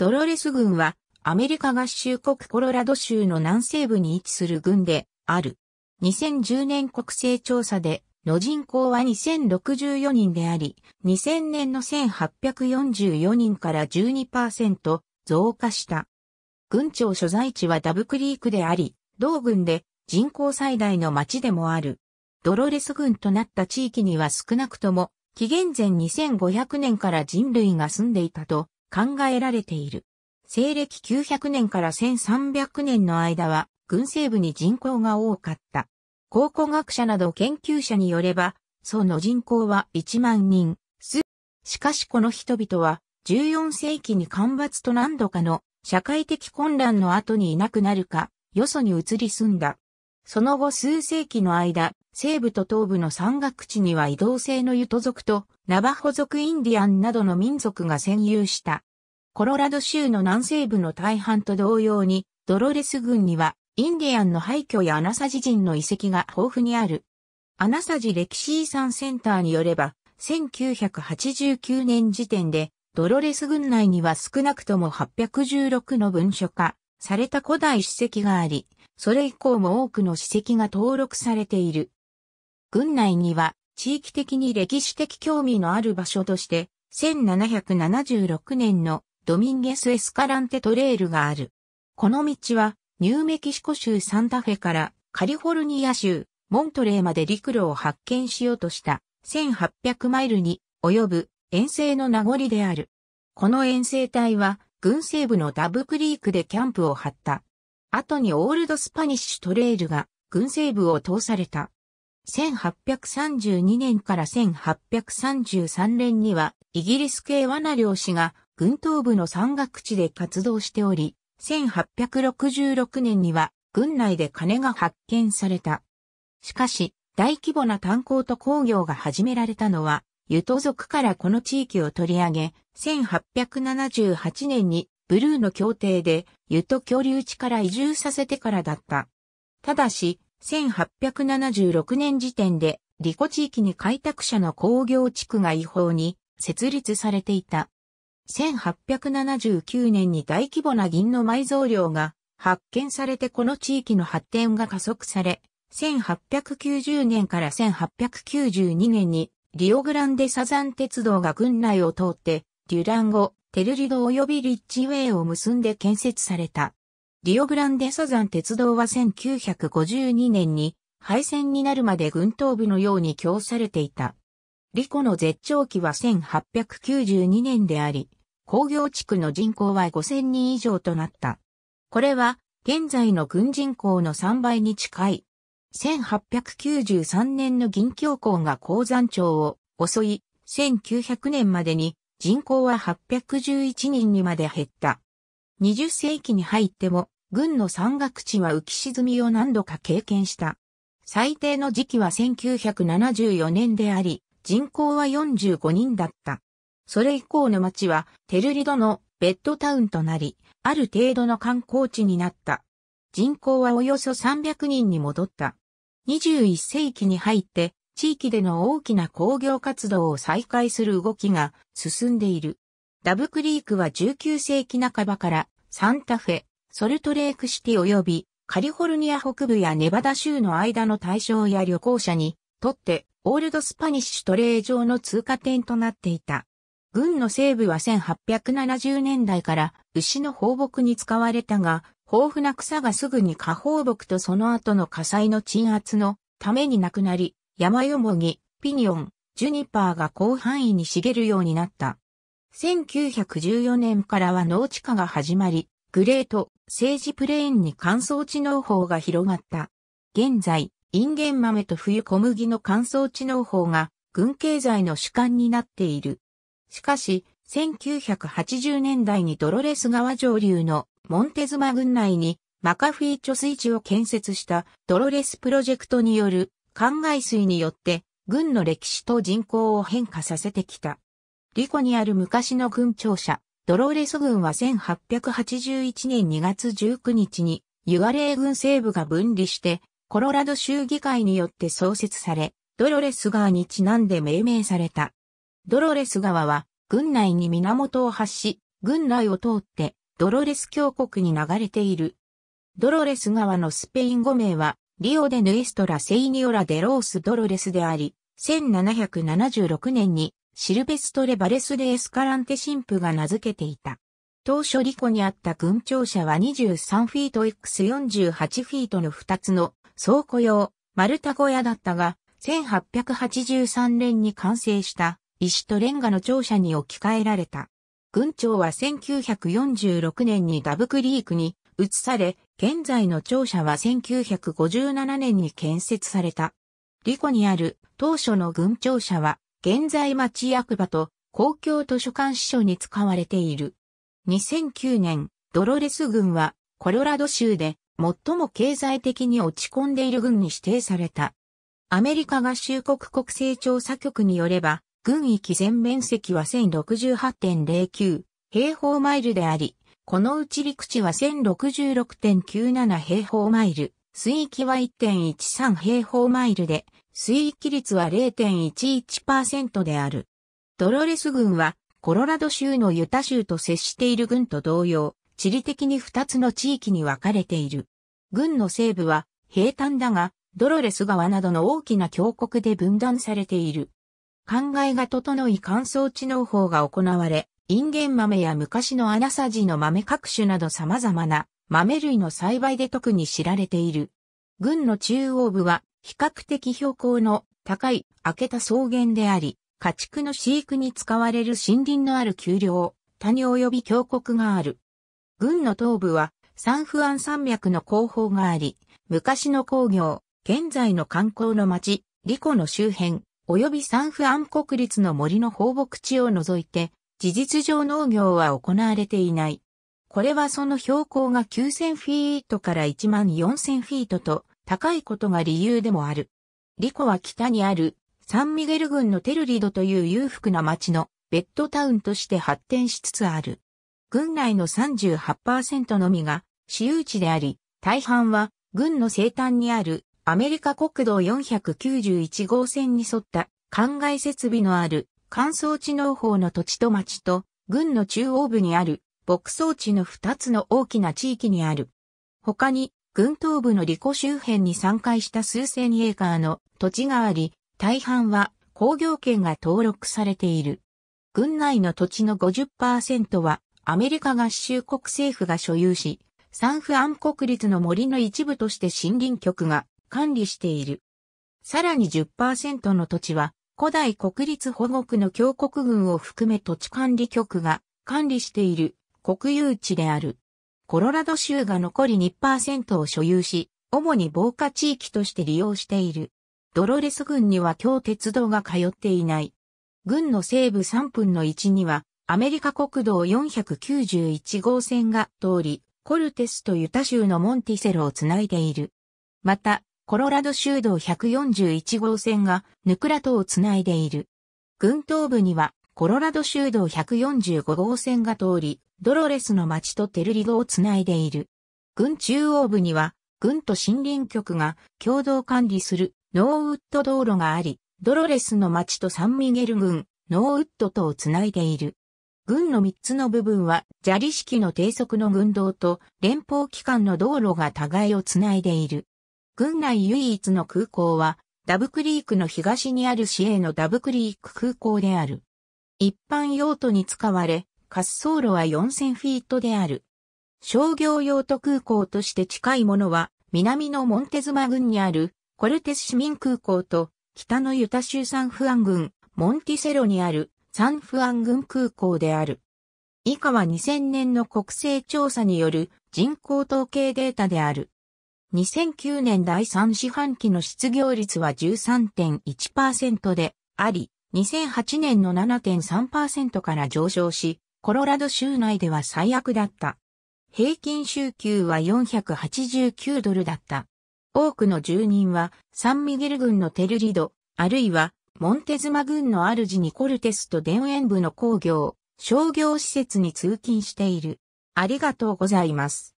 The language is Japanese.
ドロレス軍はアメリカ合衆国コロラド州の南西部に位置する軍である。2010年国勢調査での人口は2064人であり、2000年の1844人から12%増加した。軍庁所在地はダブクリークであり、同軍で人口最大の町でもある。ドロレス軍となった地域には少なくとも、紀元前2500年から人類が住んでいたと考えられている。西暦900年から1300年の間は、軍政部に人口が多かった。考古学者など研究者によれば、その人口は1万人、す。しかしこの人々は、14世紀に干ばつと何度かの社会的混乱の後にいなくなるか、よそに移り住んだ。その後数世紀の間、西部と東部の山岳地には移動性のユト族とナバホ族インディアンなどの民族が占有した。コロラド州の南西部の大半と同様に、ドロレス郡にはインディアンの廃墟やアナサジ人の遺跡が豊富にある。アナサジ歴史遺産センターによれば、1989年時点で、ドロレス郡内には少なくとも816の文書化された古代史跡があり、それ以降も多くの史跡が登録されている。郡内には地域的に歴史的興味のある場所として、1776年のドミンゲス・エスカランテトレールがある。この道は、ニューメキシコ州サンタフェからカリフォルニア州モントレーまで陸路を発見しようとした1800マイルに及ぶ遠征の名残である。この遠征隊は軍西部のダブクリークでキャンプを張った。後にオールドスパニッシュトレイルが軍西部を通された。1832年から1833年には、イギリス系罠漁師が、軍東部の山岳地で活動しており、1866年には、軍内で金が発見された。しかし、大規模な炭鉱と工業が始められたのは、ユト族からこの地域を取り上げ、1878年にブルーの協定でユト恐竜地から移住させてからだった。ただし、1876年時点で、リコ地域に開拓者の工業地区が違法に設立されていた。1879年に大規模な銀の埋蔵量が発見されてこの地域の発展が加速され、1890年から1892年にリオグランデサザン鉄道が郡内を通って、デュランゴ、テルリド及びリッチウェイを結んで建設された。リオグランデサザン鉄道は1952年に廃線になるまで軍頭部のように供されていた。リコの絶頂期は1892年であり、工業地区の人口は5000人以上となった。これは、現在の軍人口の3倍に近い。1893年の銀教港が鉱山町を襲い、1900年までに人口は811人にまで減った。20世紀に入っても、軍の山岳地は浮き沈みを何度か経験した。最低の時期は1974年であり、人口は45人だった。それ以降の町はテルリドのベッドタウンとなり、ある程度の観光地になった。人口はおよそ300人に戻った。21世紀に入って地域での大きな工業活動を再開する動きが進んでいる。ダブクリークは19世紀半ばからサンタフェ、ソルトレークシティ及びカリフォルニア北部やネバダ州の間の対象や旅行者にとってオールドスパニッシュトレー上の通過点となっていた。軍の西部は1870年代から牛の放牧に使われたが、豊富な草がすぐに下放牧とその後の火災の鎮圧のためになくなり、山よもぎ、ピニオン、ジュニパーが広範囲に茂るようになった。1914年からは農地化が始まり、グレート、政治プレーンに乾燥地農法が広がった。現在、インゲン豆と冬小麦の乾燥地農法が、軍経済の主観になっている。しかし、1980年代にドロレス川上流のモンテズマ郡内にマカフィー貯水池を建設したドロレスプロジェクトによる灌漑水によって軍の歴史と人口を変化させてきた。リコにある昔の軍庁舎、ドローレス軍は1881年2月19日に、ユアレー軍西部が分離して、コロラド州議会によって創設され、ドロレス川にちなんで命名された。ドロレス川は、軍内に源を発し、軍内を通って、ドロレス峡谷に流れている。ドロレス川のスペイン語名は、リオデヌエストラ・セイニオラ・デロース・ドロレスであり、1776年にシルベストレ・バレスデ・エスカランテ神父が名付けていた。当初リコにあった軍庁舎は23フィート X48 フィートの2つの倉庫用丸太小屋だったが、1883年に完成した石とレンガの庁舎に置き換えられた。軍庁は1946年にダブクリークに移され、現在の庁舎は1957年に建設された。リコにある当初の軍庁舎は現在町役場と公共図書館支所に使われている。2009年、ドロレス軍はコロラド州で最も経済的に落ち込んでいる軍に指定された。アメリカ合衆国国勢調査局によれば、軍域全面積は1068.09平方マイルであり、このうち陸地は1066.97平方マイル、水域は1.13平方マイルで、水域率は0.11%である。ドロレス郡は、コロラド州のユタ州と接している郡と同様、地理的に2つの地域に分かれている。郡の西部は平坦だが、ドロレス川などの大きな峡谷で分断されている。考えが整い乾燥地農法が行われ、インゲン豆や昔のアナサジの豆各種など様々な豆類の栽培で特に知られている。郡の中央部は比較的標高の高い明けた草原であり、家畜の飼育に使われる森林のある丘陵、谷及び峡谷がある。軍の東部はサンフアン山脈の後方があり、昔の工業、現在の観光の町、リコの周辺、及びサンフアン国立の森の放牧地を除いて、事実上農業は行われていない。これはその標高が9000フィートから14000フィートと高いことが理由でもある。リコは北にあるサンミゲル郡のテルリドという裕福な町のベッドタウンとして発展しつつある。郡内の38%のみが私有地であり、大半は郡の西端にあるアメリカ国道491号線に沿った灌漑設備のある乾燥地農法の土地と町と郡の中央部にある牧草地の2つの大きな地域にある。他に軍東部のリコ周辺に参加した数千エーカーの土地があり、大半は工業圏が登録されている。軍内の土地の50%はアメリカ合衆国政府が所有し、サンフアン国立の森の一部として森林局が管理している。さらに10%の土地は古代国立保護区の峡谷群を含め土地管理局が管理している国有地である。コロラド州が残り2%を所有し、主に防火地域として利用している。ドロレス郡には今日鉄道が通っていない。郡の西部3分の1には、アメリカ国道491号線が通り、コルテスとユタ州のモンティセルをつないでいる。また、コロラド州道141号線がヌクラトをつないでいる。郡東部にはコロラド州道145号線が通り、ドロレスの町とテルリドをつないでいる。郡中央部には、郡と森林局が共同管理するノーウッド道路があり、ドロレスの町とサンミゲル郡、ノーウッドとをつないでいる。軍の3つの部分は、砂利式の低速の軍道と連邦機関の道路が互いをつないでいる。軍内唯一の空港は、ダブクリークの東にある市営のダブクリーク空港である。一般用途に使われ、滑走路は4000フィートである。商業用途空港として近いものは、南のモンテズマ郡にあるコルテス市民空港と、北のユタ州サンフアン郡、モンティセロにあるサンフアン郡空港である。以下は2000年の国勢調査による人口統計データである。2009年第3四半期の失業率は13.1%であり、2008年の7.3%から上昇し、コロラド州内では最悪だった。平均週給は489ドルだった。多くの住人はサンミゲル軍のテルリド、あるいはモンテズマ軍の主ニコルテスと田園部の工業、商業施設に通勤している。ありがとうございます。